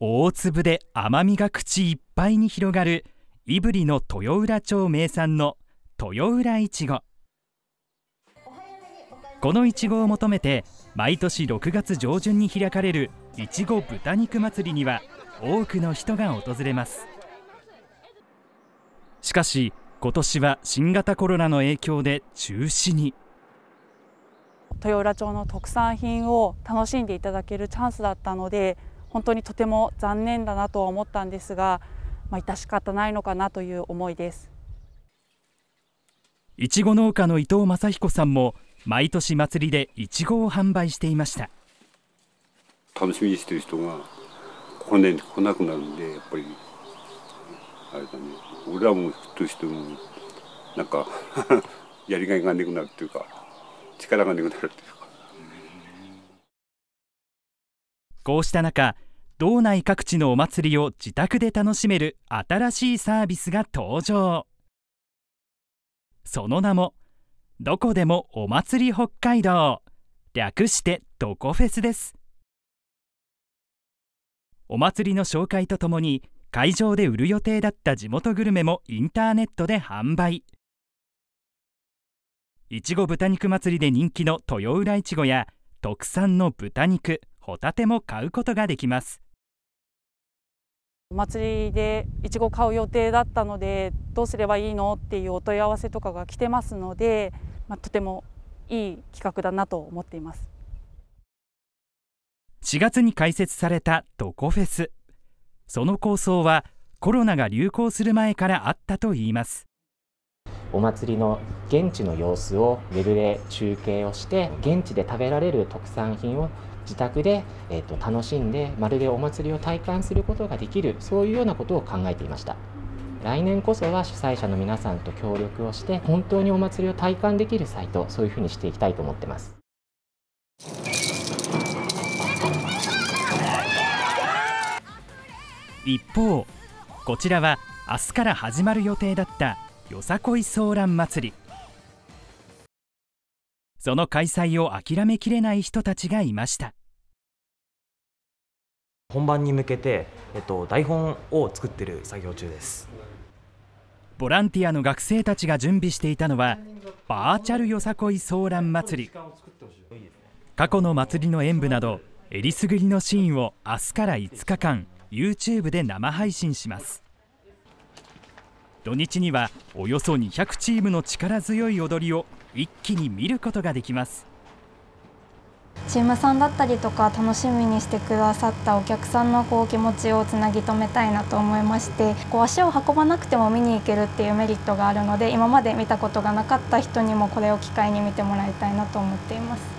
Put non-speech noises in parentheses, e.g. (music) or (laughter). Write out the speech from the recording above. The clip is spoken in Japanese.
大粒で甘みが口いっぱいに広がる胆振の豊浦町名産の豊浦いちごこのいちごを求めて毎年6月上旬に開かれるいちご豚肉祭りには多くの人が訪れますしかし今年は新型コロナの影響で中止に豊浦町の特産品を楽しんでいただけるチャンスだったので本当にとても残念だなとは思ったんですが、まあ、致し方ないのかなという思いですいちご農家の伊藤正彦さんも毎年祭りでいちごを販売していました楽しみにしてる人が来年来なくなるんでやっぱりあれだね俺らもとしてもなんか (laughs) やりがいがなくなるっていうか力がなくなるっていうかこうした中道内各地のお祭りを自宅で楽しめる新しいサービスが登場その名も「どこでもお祭り北海道」略して「ドコフェス」ですお祭りの紹介とともに会場で売る予定だった地元グルメもインターネットで販売いちご豚肉祭りで人気の豊浦いちごや特産の豚肉ホタテも買うことができますお祭りでいちご買う予定だったのでどうすればいいのっていうお問い合わせとかが来てますので、まあ、とてもいい企画だなと思っています4月に開設されたドコフェスその構想はコロナが流行する前からあったといいますお祭りの現地の様子をウェブで中継をして現地で食べられる特産品を自宅で、えー、と楽しんでまるでお祭りを体感することができるそういうようなことを考えていました来年こそは主催者の皆さんと協力をして本当にお祭りを体感できるサイトそういうふうにしていきたいと思ってます一方こちらは明日から始まる予定だったよさこいソーラン祭りその開催を諦めきれない人たちがいました本番に向けて、えっと、台本を作ってる作業中ですボランティアの学生たちが準備していたのはバーチャルよさこいソーラン祭り過去の祭りの演舞などえりすぐりのシーンを明日から5日間 YouTube で生配信します土日にはおよそ200チームの力強い踊りを一気に見ることができますチームさんだったりとか楽しみにしてくださったお客さんのこう気持ちをつなぎ止めたいなと思いましてこう足を運ばなくても見に行けるっていうメリットがあるので今まで見たことがなかった人にもこれを機会に見てもらいたいなと思っています。